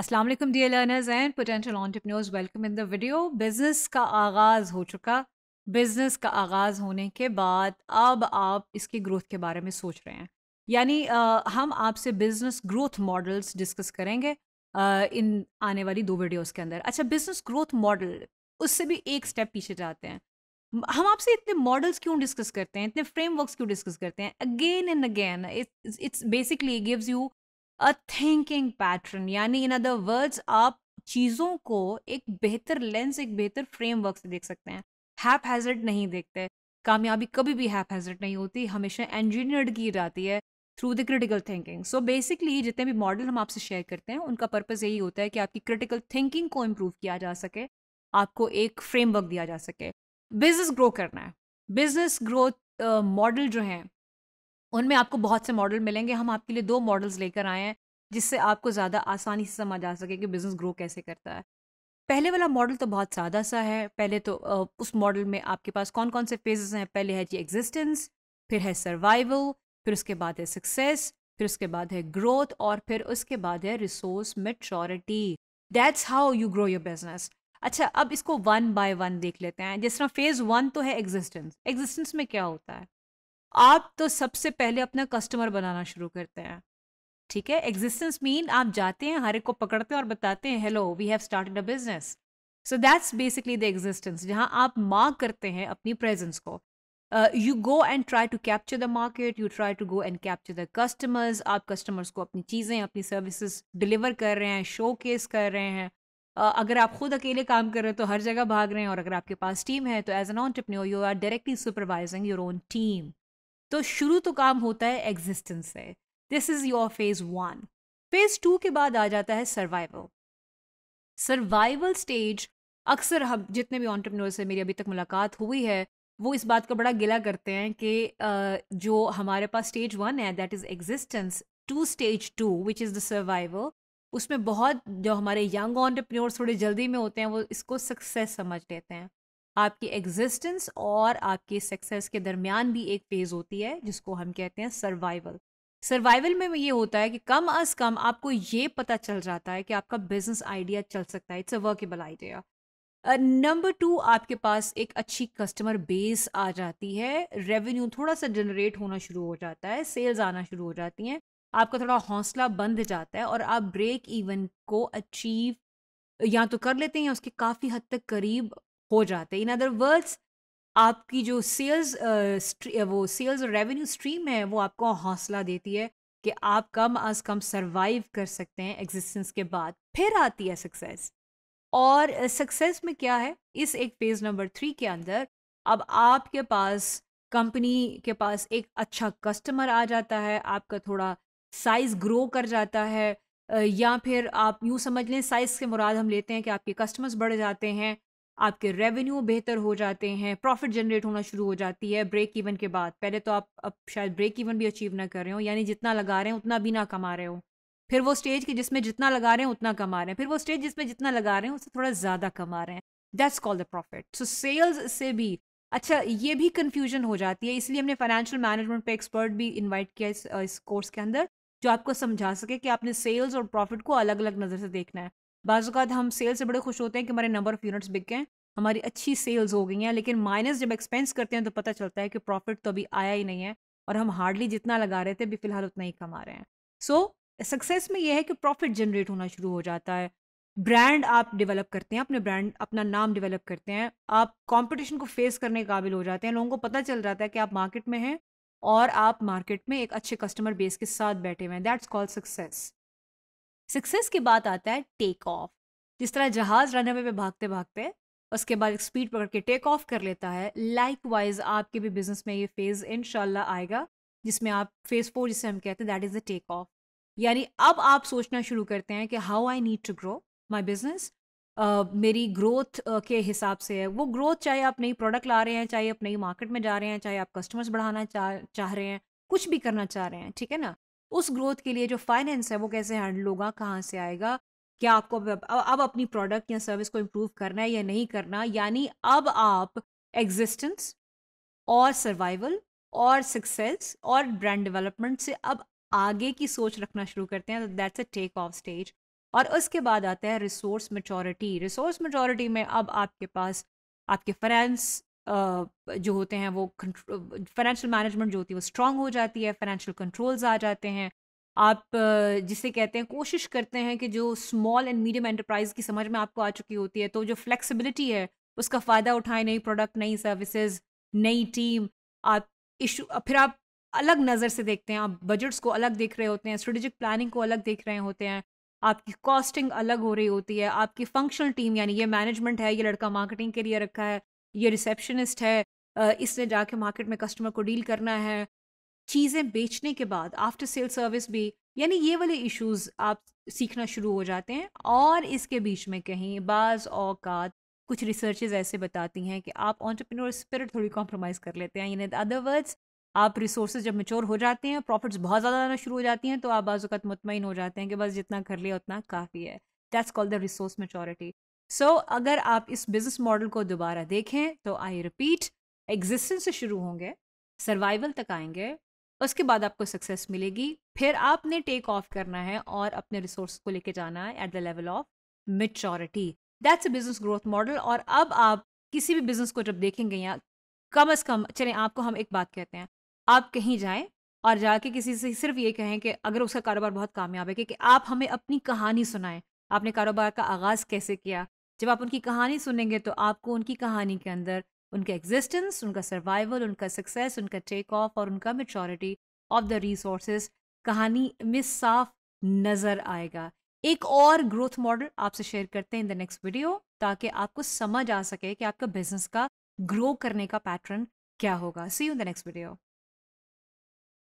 असलम डी dear learners and potential entrepreneurs welcome in the video business का आगाज़ हो चुका बिज़नेस का आगाज़ होने के बाद अब आप इसकी ग्रोथ के बारे में सोच रहे हैं यानी हम आपसे बिज़नेस ग्रोथ मॉडल्स डिस्कस करेंगे आ, इन आने वाली दो वीडियोस के अंदर अच्छा बिज़नेस ग्रोथ मॉडल उससे भी एक स्टेप पीछे जाते हैं हम आपसे इतने मॉडल्स क्यों डिस्कस करते हैं इतने फ्रेमवर्क्स क्यों डिस्कस करते हैं again and again it's basically gives you a thinking pattern यानी इन अदर वर्ड्स आप चीज़ों को एक बेहतर लेंस एक बेहतर फ्रेमवर्क से देख सकते हैं हैप हैजर्ड नहीं देखते कामयाबी कभी भी हैप हैजर्ड नहीं होती हमेशा इंजीनियर्ड की जाती है through the critical thinking so basically जितने भी मॉडल हम आपसे शेयर करते हैं उनका पर्पज़ यही होता है कि आपकी क्रिटिकल थिंकिंग को इम्प्रूव किया जा सके आपको एक फ्रेमवर्क दिया जा सके बिजनेस ग्रो करना है बिजनेस ग्रोथ मॉडल जो हैं उनमें आपको बहुत से मॉडल मिलेंगे हम आपके लिए दो मॉडल्स लेकर आए हैं जिससे आपको ज़्यादा आसानी से समझ आ सके कि बिज़नेस ग्रो कैसे करता है पहले वाला मॉडल तो बहुत सादा सा है पहले तो उस मॉडल में आपके पास कौन कौन से फेजेस हैं पहले है जी एग्जिस्टेंस फिर है सर्वाइवल फिर उसके बाद है सक्सेस फिर उसके बाद है ग्रोथ और फिर उसके बाद है resource maturity that's how you grow your business अच्छा अब इसको वन बाय वन देख लेते हैं जिस तरह फेज़ वन तो है एग्जिस्टेंस एग्जिस्टेंस में क्या होता है आप तो सबसे पहले अपना कस्टमर बनाना शुरू करते हैं ठीक है एग्जिस्टेंस मीन आप जाते हैं हर एक को पकड़ते हैं और बताते हैं hello we have started a business so that's basically the existence जहाँ आप मार्क करते हैं अपनी प्रेजेंस को you go and try to capture the market you try to go and capture the customers आप कस्टमर्स को अपनी चीज़ें अपनी सर्विसेज डिलीवर कर रहे हैं शो केस कर रहे हैं uh, अगर आप खुद अकेले काम कर रहे हो तो हर जगह भाग रहे हैं और अगर आपके पास टीम है तो as an entrepreneur you are directly supervising your own team तो शुरू तो काम होता है एग्जिस्टेंस से this is your phase one phase two के बाद आ जाता है सर्वाइवल सर्वाइवल स्टेज अक्सर हम जितने भी ऑन्टरप्रनोर से मेरी अभी तक मुलाकात हुई है वो इस बात का बड़ा गिला करते हैं कि जो हमारे पास स्टेज वन है that is existence to stage two which is the survival उसमें बहुत जो हमारे यंग ऑन्टरप्रनोर थोड़े जल्दी में होते हैं वो इसको सक्सेस समझ लेते हैं आपकी एग्जिस्टेंस और आपके सक्सेस के दरमियान भी एक फेज़ होती है जिसको हम कहते हैं सर्वाइवल सर्वाइवल में ये होता है कि कम अज कम आपको ये पता चल जाता है कि आपका बिजनेस आइडिया चल सकता है it's a workable idea number two आपके पास एक अच्छी कस्टमर बेस आ जाती है रेवेन्यू थोड़ा सा जनरेट होना शुरू हो जाता है सेल्स आना शुरू हो जाती हैं आपका थोड़ा हौसला बंद जाता है और आप ब्रेक इवन को अचीव या तो कर लेते हैं उसके काफ़ी हद तक करीब हो जाते हैं इन अदर वर्ड्स आपकी जो सेल्स वो सेल्स और रेवेन्यू स्ट्रीम है वो आपको हौसला देती है कि आप कम अज कम सरवाइव कर सकते हैं एग्जिस्टेंस के बाद फिर आती है सक्सेस और सक्सेस में क्या है इस एक फेज़ नंबर थ्री के अंदर अब आपके पास कंपनी के पास एक अच्छा कस्टमर आ जाता है आपका थोड़ा साइज़ ग्रो कर जाता है या फिर आप यूँ समझ लें साइज़ के मुराद हम लेते हैं कि आपके कस्टमर्स बढ़ जाते हैं आपके रेवेन्यू बेहतर हो जाते हैं प्रॉफिट जनरेट होना शुरू हो जाती है ब्रेक इवन के बाद पहले तो आप अब शायद ब्रेक इवन भी अचीव ना कर रहे हो यानी जितना लगा रहे हैं उतना भी ना कमा रहे हो फिर वो स्टेज के जिसमें जितना लगा रहे हैं उतना कमा रहे हैं फिर वो स्टेज जिसमें जितना लगा रहे हैं उससे थोड़ा ज़्यादा कमा रहे हैं that's call the profit so sales से भी अच्छा ये भी कन्फ्यूजन हो जाती है इसलिए हमने फाइनेंशियल मैनेजमेंट पे एक्सपर्ट भी इन्वाइट किया इस, इस कोर्स के अंदर जो आपको समझा सके कि आपने सेल्स और प्रॉफिट को अलग अलग नज़र से देखना है बाज़ात हम सेल्स से बड़े खुश होते हैं कि हमारे नंबर ऑफ़ यूनिट्स बिक गए हमारी अच्छी सेल्स हो गई हैं लेकिन माइनस जब एक्सपेंस करते हैं तो पता चलता है कि प्रॉफिट तो अभी आया ही नहीं है और हम हार्डली जितना लगा रहे थे अभी फ़िलहाल उतना ही कमा रहे हैं सो so, सक्सेस में यह है कि प्रॉफिट जनरेट होना शुरू हो जाता है ब्रांड आप डेवलप करते हैं अपने ब्रांड अपना नाम डेवलप करते हैं आप कंपटीशन को फेस करने के काबिल हो जाते हैं लोगों को पता चल जाता है कि आप मार्केट में हैं और आप मार्केट में एक अच्छे कस्टमर बेस के साथ बैठे हुए हैं दैट्स कॉल्ड सक्सेस सक्सेस के बाद आता है टेक ऑफ जिस तरह जहाज रनवे पे भागते भागते उसके बाद एक स्पीड पकड़ के टेक ऑफ कर लेता है लाइक वाइज आपके भी बिजनेस में ये फेज़ इन आएगा जिसमें आप फेज़ फोर जिसे हम कहते हैं that is the take off यानी अब आप सोचना शुरू करते हैं कि how I need to grow my business मेरी ग्रोथ uh, के हिसाब से है वो ग्रोथ चाहे आप नई प्रोडक्ट ला रहे हैं चाहे आप नई मार्केट में जा रहे हैं चाहे आप कस्टमर्स बढ़ाना चाह चाह रहे हैं कुछ भी करना चाह रहे हैं ठीक है ना उस ग्रोथ के लिए जो फाइनेंस है वो कैसे हैंडल होगा कहाँ से आएगा क्या आपको अब, अब अपनी प्रोडक्ट या सर्विस को इम्प्रूव करना है या नहीं करना यानी अब आप एग्जिस्टेंस और सर्वाइवल और सक्सेस और ब्रांड डेवलपमेंट से अब आगे की सोच रखना शुरू करते हैं that's a take off stage और उसके बाद आता है रिसोर्स मेचोरिटी रिसोर्स मेचोरिटी में अब आपके पास आपके फ्रेंड्स जो होते हैं वो फाइनेंशियल मैनेजमेंट जो होती है वो स्ट्रांग हो जाती है फाइनेंशियल कंट्रोल्स आ जाते हैं आप जिसे कहते हैं कोशिश करते हैं कि जो स्मॉल एंड मीडियम एंटरप्राइज की समझ में आपको आ चुकी होती है तो जो फ्लेक्सिबिलिटी है उसका फ़ायदा उठाएं नई प्रोडक्ट नई सर्विसेज नई टीम आप इशू फिर आप अलग नज़र से देखते हैं आप बजट्स को अलग देख रहे होते हैं स्ट्रेटेजिक प्लानिंग को अलग देख रहे होते हैं आपकी कॉस्टिंग अलग हो रही होती है आपकी फंक्शनल टीम यानी ये मैनेजमेंट है ये लड़का मार्केटिंग के लिए रखा है ये रिसेप्शनिस्ट है इसने जाके मार्केट में कस्टमर को डील करना है चीज़ें बेचने के बाद आफ्टर सेल सर्विस भी यानी ये वाले इश्यूज आप सीखना शुरू हो जाते हैं और इसके बीच में कहीं बाज़ औकात कुछ रिसर्चेज ऐसे बताती हैं कि आप ऑन्टरप्रीनोर स्पिरिट तो थोड़ी कॉम्प्रोमाइज़ कर लेते हैं यानी अदरवर्ड्स आप रिसोर्सेज जब मेच्योर हो जाते हैं प्रॉफिट्स बहुत ज़्यादा आना शुरू हो जाती हैं तो आप बाज़ात तो मुतमिन हो जाते हैं कि बस जितना कर लिया उतना काफ़ी है that's call the resource maturity so so, अगर आप इस बिजनेस मॉडल को दोबारा देखें तो आई रिपीट एग्जिस्टेंस से शुरू होंगे सर्वाइवल तक आएंगे उसके बाद आपको सक्सेस मिलेगी फिर आपने टेक ऑफ करना है और अपने रिसोर्स को लेके जाना है at the level of maturity that's a business growth model और अब आप किसी भी बिजनेस को जब देखेंगे या कम अज कम चलें आपको हम एक बात कहते हैं आप कहीं जाएं और जाके किसी से सिर्फ ये कहें कि अगर उसका कारोबार बहुत कामयाब है कि आप हमें अपनी कहानी सुनाएं आपने कारोबार का आगाज़ कैसे किया जब आप उनकी कहानी सुनेंगे तो आपको उनकी कहानी के अंदर उनका एग्जिस्टेंस उनका सर्वाइवल उनका सक्सेस उनका टेक ऑफ और उनका मेचोरिटी ऑफ द रिसोर्स कहानी में साफ नज़र आएगा एक और ग्रोथ मॉडल आपसे शेयर करते हैं इन द नेक्स्ट वीडियो ताकि आपको समझ आ सके कि आपका बिजनेस का ग्रो करने का पैटर्न क्या होगा see you in the next video